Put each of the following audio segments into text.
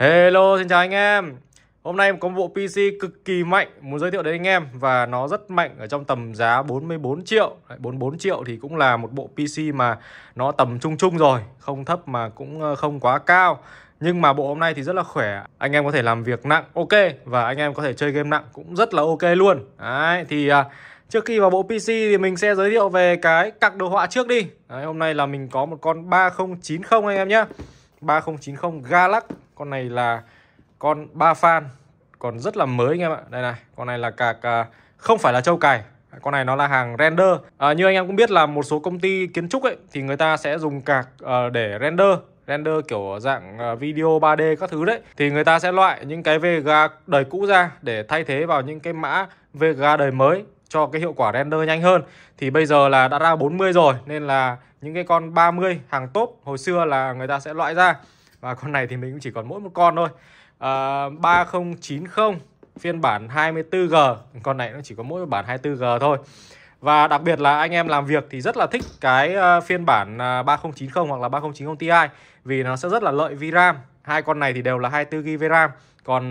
Hello xin chào anh em Hôm nay em có một bộ PC cực kỳ mạnh muốn giới thiệu đến anh em và nó rất mạnh ở trong tầm giá 44 triệu. 44 triệu thì cũng là một bộ PC mà nó tầm trung trung rồi, không thấp mà cũng ờ, không quá cao. Nhưng mà bộ hôm nay thì rất là khỏe Anh em có thể làm việc nặng ok Và anh em có thể chơi game nặng cũng rất là ok luôn Đấy thì ờ, trước khi vào bộ PC thì mình sẽ giới thiệu về cái cặp đồ họa trước đi Đấy, Hôm nay là mình có một con 3090 anh em nhé 3090 Galax con này là con ba fan còn rất là mới anh em ạ đây này con này là cạc à, không phải là châu cài con này nó là hàng render à, như anh em cũng biết là một số công ty kiến trúc ấy thì người ta sẽ dùng cạc à, để render render kiểu dạng ờ, video 3D các thứ đấy thì người ta sẽ loại những cái VGA đời cũ ra để thay thế vào những cái mã VGA đời mới cho cái hiệu quả render nhanh hơn thì bây giờ là đã ra 40 rồi nên là những cái con 30 hàng top hồi xưa là người ta sẽ loại ra và con này thì mình cũng chỉ còn mỗi một con thôi à, ờ, 3090 phiên bản 24G con này nó chỉ có mỗi bản 24G thôi và đặc biệt là anh em làm việc thì rất là thích cái ờ, phiên bản 3090 ờ, hoặc là 3090 Ti vì nó sẽ rất là lợi VRAM hai con này thì đều là 24GB VRAM còn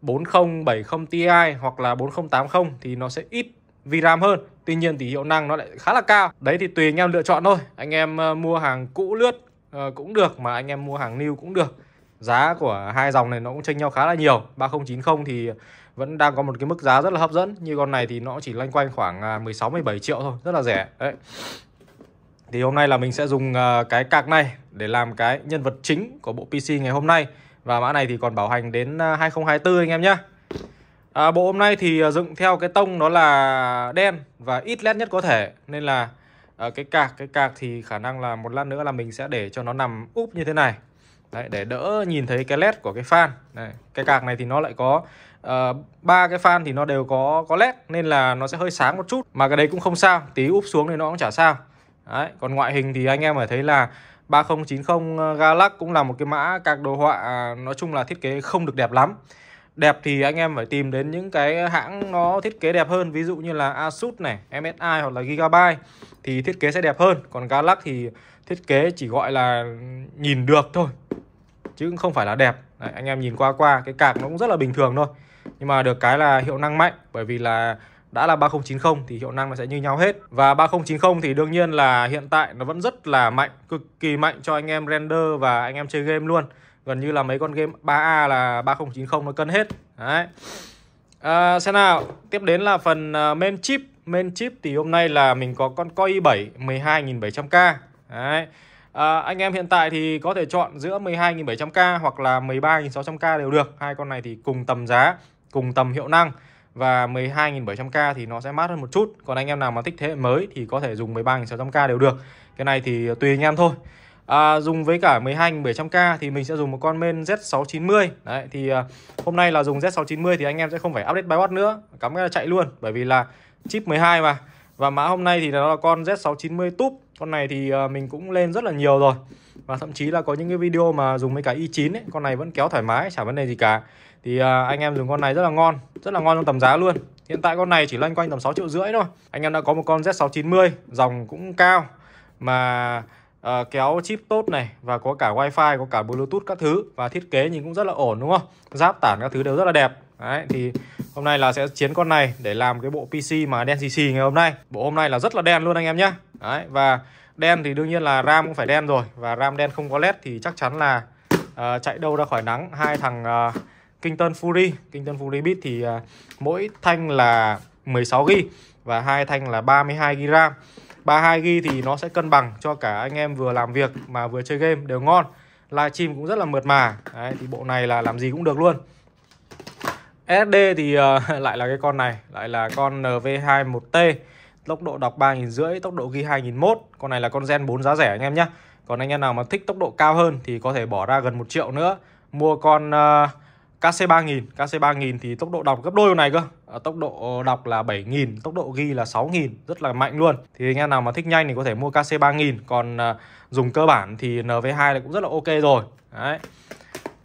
4070 Ti hoặc là 4080 thì nó sẽ ít vì RAM hơn tuy nhiên thì hiệu năng nó lại khá là cao đấy thì tùy anh em lựa chọn thôi anh em ờ, mua hàng cũ lướt ờ, cũng được mà anh em mua hàng new cũng được giá của hai dòng này nó cũng chênh nhau khá là nhiều 3090 thì vẫn đang có một cái mức giá rất là hấp dẫn như con này thì nó chỉ loanh quanh khoảng 16 à, 17 triệu thôi rất là rẻ đấy thì hôm nay là mình sẽ dùng ờ, cái cạc này để làm cái nhân vật chính của bộ PC ngày hôm nay và mã này thì còn bảo hành đến 2024 anh em nhé à, Bộ hôm nay thì ờ, dựng theo cái tông đó là đen và ít led nhất có thể Nên là à, cái cạc cái cạc thì khả năng là một lát nữa là mình sẽ để cho nó nằm úp như thế này Đấy, để đỡ nhìn thấy cái led của cái fan Đấy, cái cạc này thì nó lại có ờ, ba uh, cái fan thì nó đều có có led nên là nó sẽ hơi sáng một chút mà cái đấy cũng không sao tí úp xuống thì nó cũng chả sao đấy, còn ngoại hình thì anh em phải thấy là 3090 Galax cũng là một cái mã cạc đồ họa à, nói chung là thiết kế không được đẹp lắm đẹp thì anh em phải tìm đến những cái hãng nó thiết kế đẹp hơn ví dụ như là Asus này MSI hoặc là Gigabyte thì thiết kế sẽ đẹp hơn còn Galax thì thiết kế chỉ gọi là nhìn được thôi chứ không phải là đẹp Đấy, anh em nhìn qua qua cái cạc nó cũng rất là bình thường thôi nhưng mà được cái là hiệu năng mạnh bởi vì là đã là 3090 thì hiệu năng nó sẽ như nhau hết và 3090 thì đương nhiên là hiện tại nó vẫn rất là mạnh cực kỳ mạnh cho anh em render và anh em chơi game luôn gần như là mấy con game 3A là 3090 nó cân hết đấy à, xem nào tiếp đến là phần à, main chip main chip thì hôm nay là mình có con Core i7 12.700k đấy à, anh em hiện tại thì có thể chọn giữa 12.700k hoặc là 13.600k đều được hai con này thì cùng tầm giá cùng tầm hiệu năng và 12.700k thì nó sẽ mát hơn một chút còn anh em nào mà thích thế hệ mới thì có thể dùng 13.600k đều được cái này thì tùy anh em thôi à, dùng với cả 12 700k thì mình sẽ dùng một con main Z690 đấy thì à, hôm nay là dùng Z690 thì anh em sẽ không phải update bypass nữa cắm cái là chạy luôn bởi vì là chip 12 mà và mã hôm nay thì nó là con Z690 túp con này thì à, mình cũng lên rất là nhiều rồi và thậm chí là có những cái video mà dùng với cả i9 ấy, con này vẫn kéo thoải mái chả vấn đề gì cả thì à, anh em dùng con này rất là ngon rất là ngon trong tầm giá luôn hiện tại con này chỉ loanh quanh tầm 6 triệu rưỡi thôi anh em đã có một con Z690 dòng cũng cao mà uh, kéo chip tốt này và có cả wifi có cả bluetooth các thứ và thiết kế nhìn cũng rất là ổn đúng không giáp tản các thứ đều rất là đẹp Đấy, thì hôm nay là sẽ chiến con này để làm cái bộ PC mà đen xì xì ngày hôm nay Bộ hôm nay là rất là đen luôn anh em nhé Đấy, và đen thì đương nhiên là RAM cũng phải đen rồi Và RAM đen không có LED thì chắc chắn là uh, chạy đâu ra khỏi nắng hai thằng uh, ờ, Kington Fury Kington Fury bit thì uh, mỗi thanh là 16GB Và hai thanh là 32GB RAM 32 g thì nó sẽ cân bằng cho cả anh em vừa làm việc mà vừa chơi game đều ngon. Livestream cũng rất là mượt mà. Đấy thì bộ này là làm gì cũng được luôn. SSD thì uh, lại là cái con này, lại là con NV21T. Tốc độ đọc 3500, tốc độ ghi 2001. Con này là con Gen 4 giá rẻ anh em nhé. Còn anh em nào mà thích tốc độ cao hơn thì có thể bỏ ra gần 1 triệu nữa mua con uh, KC3000, KC3000 thì tốc độ đọc gấp đôi con này cơ. Ờ, tốc độ đọc là 7000, tốc độ ghi là 6000, rất là mạnh luôn. Thì anh em nào mà thích nhanh thì có thể mua KC 3000, còn ờ, dùng cơ bản thì NV2 là cũng rất là ok rồi. Đấy.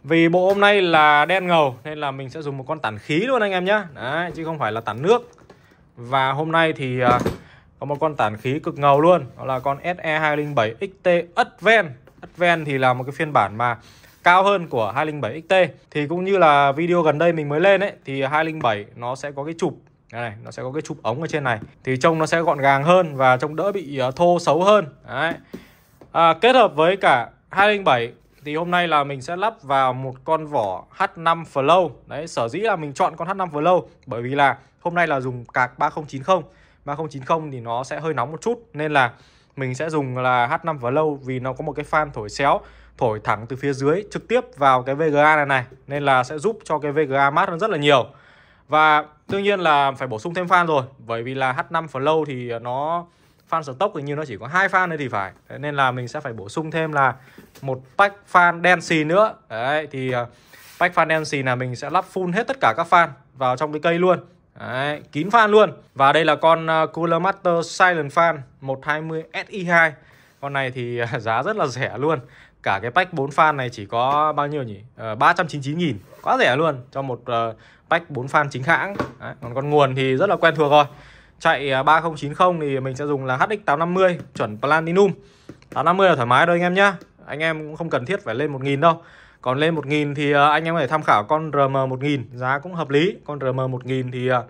Vì bộ hôm nay là đen ngầu nên là mình sẽ dùng một con tản khí luôn anh em nhé Đấy, chứ không phải là tản nước. Và hôm nay thì ờ, có một con tản khí cực ngầu luôn, đó là con SE207 XT Advent. Advent thì là một cái phiên bản mà cao hơn của 207XT thì cũng như là video gần đây mình mới lên ấy thì 207 nó sẽ có cái chụp này nó sẽ có cái chụp ống ở trên này thì trông nó sẽ gọn gàng hơn và trông đỡ bị ờ, thô xấu hơn đấy à, kết hợp với cả 207 thì hôm nay là mình sẽ lắp vào một con vỏ H5 Flow đấy sở dĩ là mình chọn con H5 Flow bởi vì là hôm nay là dùng cạc 3090 3090 thì nó sẽ hơi nóng một chút nên là mình sẽ dùng là H5 và lâu vì nó có một cái fan thổi xéo thổi thẳng từ phía dưới trực tiếp vào cái VGA này này nên là sẽ giúp cho cái VGA mát hơn rất là nhiều và đương nhiên là phải bổ sung thêm fan rồi bởi vì là H5 Flow thì nó fan stock thì như nó chỉ có hai fan thôi thì phải đấy, nên là mình sẽ phải bổ sung thêm là một pack fan đen xì nữa đấy thì à, pack fan đen xì là mình sẽ lắp full hết tất cả các fan vào trong cái cây luôn Đấy, kín fan luôn. Và đây là con ờ, Cooler Master Silent Fan 120 SI2. Con này thì ờ, giá rất là rẻ luôn. Cả cái pack 4 fan này chỉ có bao nhiêu nhỉ? À, ờ, 399 nghìn Quá rẻ luôn cho một uh, pack 4 fan chính hãng. Đấy, còn con nguồn thì rất là quen thuộc rồi. Chạy 3090 thì mình sẽ dùng là HX850 chuẩn Platinum. 850 là thoải mái thôi anh em nhá. Anh em cũng không cần thiết phải lên 1000 đâu. Còn lên 1000 thì à, anh em có thể tham khảo con RM1000 giá cũng hợp lý. Con RM1000 thì à,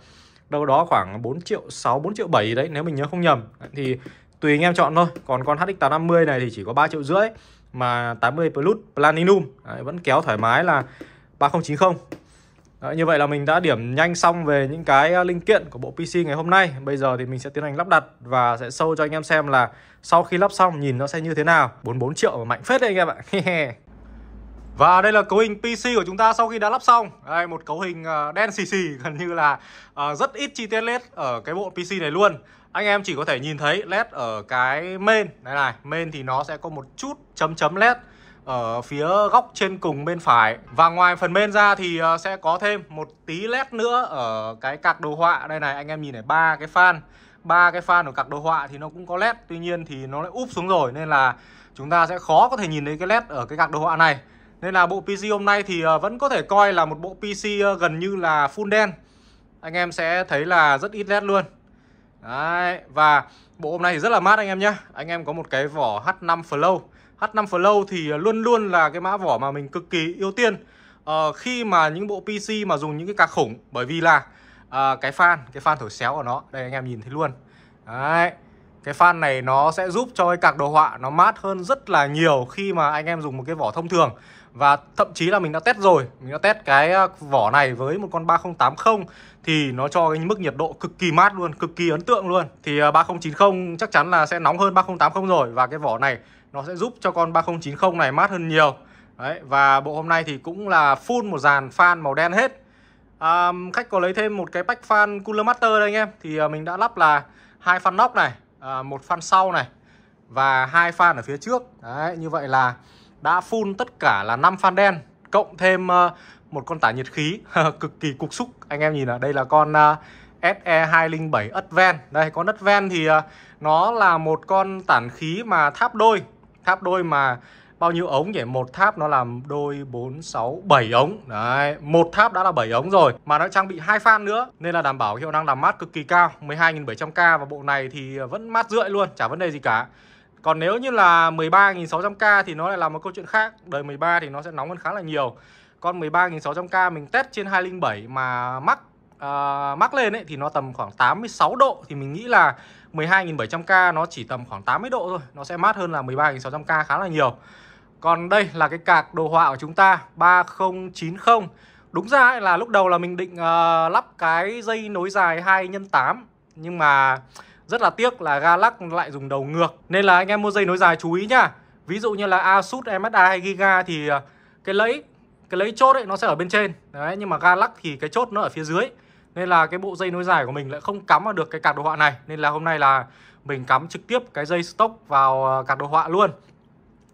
đâu đó khoảng 4 triệu 6, 4 triệu 7 đấy nếu mình nhớ không nhầm. Thì tùy anh em chọn thôi. Còn con HX850 này thì chỉ có 3 triệu rưỡi mà 80 Plus Platinum đấy, vẫn kéo thoải mái là 3090. Đấy, như vậy là mình đã điểm nhanh xong về những cái à, linh kiện của bộ PC ngày hôm nay Bây giờ thì mình sẽ tiến hành lắp đặt và sẽ sâu cho anh em xem là sau khi lắp xong nhìn nó sẽ như thế nào 44 triệu mà mạnh phết đấy anh em ạ Và đây là cấu hình PC của chúng ta sau khi đã lắp xong Đây một cấu hình ờ, đen xì xì gần như là ờ, rất ít chi tiết led ở cái bộ PC này luôn Anh em chỉ có thể nhìn thấy led ở cái main Đây này, main thì nó sẽ có một chút chấm chấm led ở phía góc trên cùng bên phải Và ngoài phần main ra thì ờ, sẽ có thêm một tí led nữa ở cái cạc đồ họa Đây này, anh em nhìn này ba cái fan ba cái fan của cạc đồ họa thì nó cũng có led tuy nhiên thì nó lại úp xuống rồi nên là chúng ta sẽ khó có thể nhìn thấy cái led ở cái cạc đồ họa này nên là bộ PC hôm nay thì ờ, vẫn có thể coi là một bộ PC ờ, gần như là full đen Anh em sẽ thấy là rất ít nét luôn Đấy, và bộ hôm nay thì rất là mát anh em nhé Anh em có một cái vỏ H5 Flow H5 Flow thì ờ, luôn luôn là cái mã vỏ mà mình cực kỳ ưu tiên uh, Khi mà những bộ PC mà dùng những cái cạc khủng Bởi vì là uh, cái fan, cái fan thổi xéo của nó Đây anh em nhìn thấy luôn Đấy, cái fan này nó sẽ giúp cho cái cạc đồ họa nó mát hơn rất là nhiều khi mà anh em dùng một cái vỏ thông thường và thậm chí là mình đã test rồi mình đã test cái ờ, vỏ này với một con 3080 thì nó cho cái mức nhiệt độ cực kỳ mát luôn cực kỳ ấn tượng luôn thì 3090 ờ, chắc chắn là sẽ nóng hơn 3080 rồi và cái vỏ này nó sẽ giúp cho con 3090 này mát hơn nhiều đấy và bộ hôm nay thì cũng là full một dàn fan màu đen hết à, khách có lấy thêm một cái pack fan cooler master đây anh em thì ờ, mình đã lắp là hai fan nóc này một fan sau này và hai fan ở phía trước đấy như vậy là đã phun tất cả là 5 fan đen cộng thêm ờ, một con tả nhiệt khí cực kỳ cục xúc anh em nhìn ở đây là con ờ, SE207 Advent đây con Advent thì ờ, nó là một con tản khí mà tháp đôi tháp đôi mà bao nhiêu ống nhỉ? Một tháp nó làm đôi 4 6 7 ống. Đấy, một tháp đã là 7 ống rồi mà nó trang bị hai fan nữa nên là đảm bảo hiệu năng làm mát cực kỳ cao, 12.700k và bộ này thì vẫn mát rượi luôn, chả vấn đề gì cả. Còn nếu như là 13.600k thì nó lại là một câu chuyện khác Đời 13 thì nó sẽ nóng hơn khá là nhiều còn 13.600k mình test trên 207 mà mắc uh, mắc lên ấy, thì nó tầm khoảng 86 độ Thì mình nghĩ là 12.700k nó chỉ tầm khoảng 80 độ thôi Nó sẽ mát hơn là 13.600k khá là nhiều Còn đây là cái cạc đồ họa của chúng ta 3090 Đúng ra ấy là lúc đầu là mình định uh, lắp cái dây nối dài 2 x 8 Nhưng mà rất là tiếc là Galax lại dùng đầu ngược Nên là anh em mua dây nối dài chú ý nhá Ví dụ như là Asus MSI hay Giga thì à, cái lẫy cái lẫy chốt ấy nó sẽ ở bên trên đấy nhưng mà Galax thì cái chốt nó ở phía dưới nên là cái bộ dây nối dài của mình lại không cắm vào được cái cạc đồ họa này nên là hôm nay là mình cắm trực tiếp cái dây stock vào à, cạc đồ họa luôn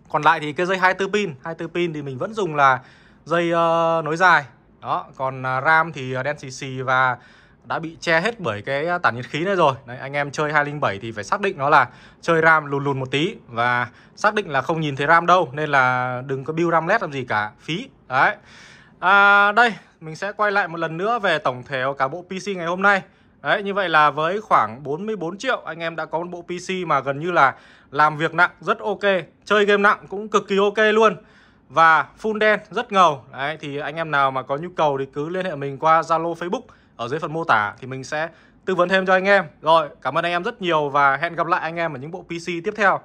còn lại thì cái dây 24 pin 24 pin thì mình vẫn dùng là dây uh, nối dài đó còn uh, RAM thì đen xì xì và đã bị che hết bởi cái à, tản nhiệt khí này rồi Đấy, anh em chơi 207 thì phải xác định nó là chơi ram lùn lùn một tí và xác định là không nhìn thấy ram đâu nên là đừng có build ram led làm gì cả phí đấy à, đây mình sẽ quay lại một lần nữa về tổng thể của cả bộ PC ngày hôm nay Đấy, như vậy là với khoảng 44 triệu anh em đã có một bộ PC mà gần như là làm việc nặng rất ok, chơi game nặng cũng cực kỳ ok luôn. Và full đen rất ngầu. Đấy thì anh em nào mà có nhu cầu thì cứ liên hệ mình qua Zalo Facebook ở dưới phần mô tả thì mình sẽ tư vấn thêm cho anh em. Rồi, cảm ơn anh em rất nhiều và hẹn gặp lại anh em ở những bộ PC tiếp theo.